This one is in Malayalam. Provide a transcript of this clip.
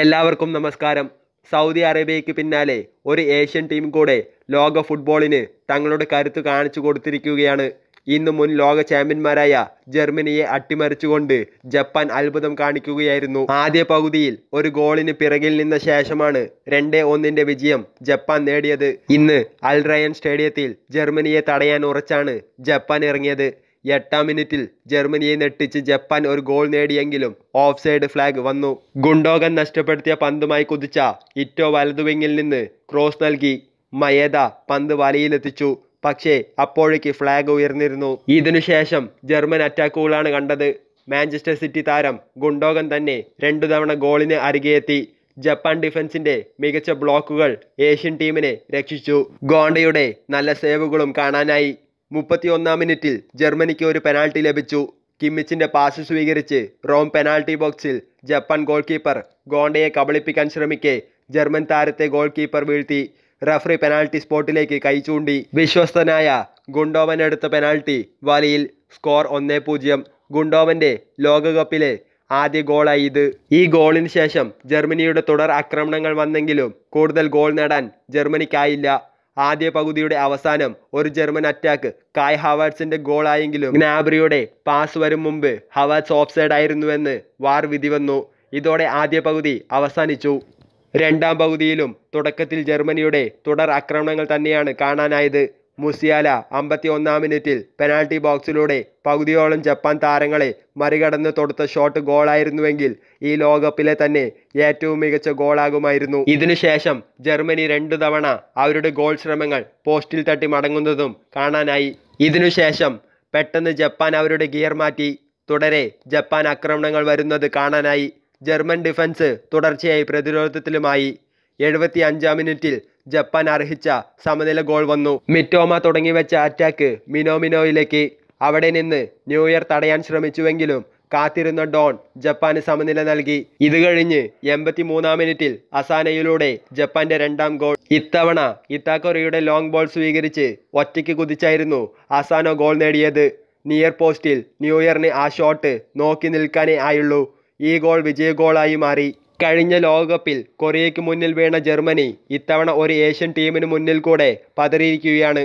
എല്ലാവർക്കും നമസ്കാരം സൗദി അറേബ്യയ്ക്ക് പിന്നാലെ ഒരു ഏഷ്യൻ ടീം കൂടെ ലോക ഫുട്ബോളിന് തങ്ങളുടെ കരുത്ത് കാണിച്ചു കൊടുത്തിരിക്കുകയാണ് ഇന്ന് മുൻ ലോക ചാമ്പ്യന്മാരായ ജർമ്മനിയെ അട്ടിമറിച്ചുകൊണ്ട് ജപ്പാൻ അത്ഭുതം കാണിക്കുകയായിരുന്നു ആദ്യ പകുതിയിൽ ഒരു ഗോളിന് പിറകിൽ നിന്ന ശേഷമാണ് രണ്ട് ഒന്നിന്റെ വിജയം ജപ്പാൻ നേടിയത് ഇന്ന് അൽറയൻ സ്റ്റേഡിയത്തിൽ ജർമ്മനിയെ തടയാൻ ഉറച്ചാണ് ജപ്പാൻ ഇറങ്ങിയത് എട്ടാം മിനിറ്റിൽ ജർമ്മനിയെ നെട്ടിച്ച് ജപ്പാൻ ഒരു ഗോൾ നേടിയെങ്കിലും ഓഫ് സൈഡ് ഫ്ലാഗ് വന്നു ഗുണ്ടോഗൻ നഷ്ടപ്പെടുത്തിയ പന്തുമായി കുതിച്ച ഇറ്റോ വലതുവിങ്ങിൽ നിന്ന് ക്രോസ് നൽകി മയേദ പന്ത് വലയിലെത്തിച്ചു പക്ഷേ അപ്പോഴേക്ക് ഫ്ലാഗ് ഉയർന്നിരുന്നു ഇതിനുശേഷം ജർമ്മൻ അറ്റാക്കുകളാണ് കണ്ടത് മാഞ്ചസ്റ്റർ സിറ്റി താരം ഗുണ്ടോഗൻ തന്നെ രണ്ടു തവണ ഗോളിന് അരികെയെത്തി ജപ്പാൻ ഡിഫൻസിന്റെ മികച്ച ബ്ലോക്കുകൾ ഏഷ്യൻ ടീമിനെ രക്ഷിച്ചു ഗോണ്ടയുടെ നല്ല സേവുകളും കാണാനായി മുപ്പത്തിയൊന്നാം മിനിറ്റിൽ ജർമ്മനിക്ക് ഒരു പെനാൾട്ടി ലഭിച്ചു കിമ്മിച്ചിന്റെ പാസ് സ്വീകരിച്ച് റോം പെനാൾട്ടി ബോക്സിൽ ജപ്പാൻ ഗോൾ കീപ്പർ ഗോണ്ടയെ കബളിപ്പിക്കാൻ ശ്രമിക്കെ ജർമ്മൻ താരത്തെ ഗോൾ കീപ്പർ വീഴ്ത്തി റഫറി പെനാൾട്ടി സ്പോട്ടിലേക്ക് കൈ ചൂണ്ടി വിശ്വസ്തനായ ഗുണ്ടോമൻ എടുത്ത പെനാൾട്ടി വലയിൽ സ്കോർ ഒന്നേ പൂജ്യം ഗുണ്ടോമൻ്റെ ലോകകപ്പിലെ ആദ്യ ഗോളായി ഇത് ഈ ഗോളിന് ശേഷം ജർമ്മനിയുടെ തുടർ ആക്രമണങ്ങൾ വന്നെങ്കിലും കൂടുതൽ ഗോൾ നേടാൻ ജർമ്മനിക്കായില്ല ആദ്യ പകുതിയുടെ അവസാനം ഒരു ജർമ്മൻ അറ്റാക്ക് കായ് ഹവാഡ്സിന്റെ ഗോളായെങ്കിലും ഗ്നാബ്രിയുടെ പാസ് വരും മുമ്പ് ഓഫ് ഓഫ്സൈഡ് ആയിരുന്നുവെന്ന് വാർ വിധി വന്നു ഇതോടെ ആദ്യ പകുതി അവസാനിച്ചു രണ്ടാം പകുതിയിലും തുടക്കത്തിൽ ജർമ്മനിയുടെ തുടർ ആക്രമണങ്ങൾ തന്നെയാണ് കാണാനായത് മുസിയാല അമ്പത്തി ഒന്നാം മിനിറ്റിൽ പെനാൽറ്റി ബോക്സിലൂടെ പകുതിയോളം ജപ്പാൻ താരങ്ങളെ മറികടന്ന് തൊടുത്ത ഷോട്ട് ഗോളായിരുന്നുവെങ്കിൽ ഈ ലോകകപ്പിലെ തന്നെ ഏറ്റവും മികച്ച ഗോളാകുമായിരുന്നു ഇതിനുശേഷം ജർമ്മനി രണ്ടു തവണ അവരുടെ ഗോൾ ശ്രമങ്ങൾ പോസ്റ്റിൽ തട്ടി മടങ്ങുന്നതും കാണാനായി ഇതിനുശേഷം പെട്ടെന്ന് ജപ്പാൻ അവരുടെ ഗിയർ മാറ്റി തുടരെ ജപ്പാൻ ആക്രമണങ്ങൾ വരുന്നത് കാണാനായി ജർമ്മൻ ഡിഫൻസ് തുടർച്ചയായി പ്രതിരോധത്തിലുമായി എഴുപത്തി അഞ്ചാം മിനിറ്റിൽ ജപ്പാൻ അർഹിച്ച സമനില ഗോൾ വന്നു മിറ്റോമ തുടങ്ങി വെച്ച അറ്റാക്ക് മിനോമിനോയിലേക്ക് അവിടെ നിന്ന് ന്യൂഇയർ തടയാൻ ശ്രമിച്ചുവെങ്കിലും കാത്തിരുന്ന ഡോൺ ജപ്പാന് സമനില നൽകി ഇത് കഴിഞ്ഞ് എൺപത്തി മൂന്നാം മിനിറ്റിൽ അസാനയിലൂടെ ജപ്പാന്റെ രണ്ടാം ഗോൾ ഇത്തവണ ഇത്താക്കൊറിയുടെ ലോങ് ബോൾ സ്വീകരിച്ച് ഒറ്റയ്ക്ക് കുതിച്ചായിരുന്നു അസാനോ ഗോൾ നേടിയത് നിയർ പോസ്റ്റിൽ ന്യൂഇയറിന് ആ ഷോട്ട് നോക്കി നിൽക്കാനേ ആയുള്ളൂ ഈ ഗോൾ വിജയ ഗോളായി മാറി കഴിഞ്ഞ ലോകകപ്പിൽ കൊറിയയ്ക്ക് മുന്നിൽ വീണ ജർമ്മനി ഇത്തവണ ഒരു ഏഷ്യൻ ടീമിനു മുന്നിൽ കൂടെ പതറിയിരിക്കുകയാണ്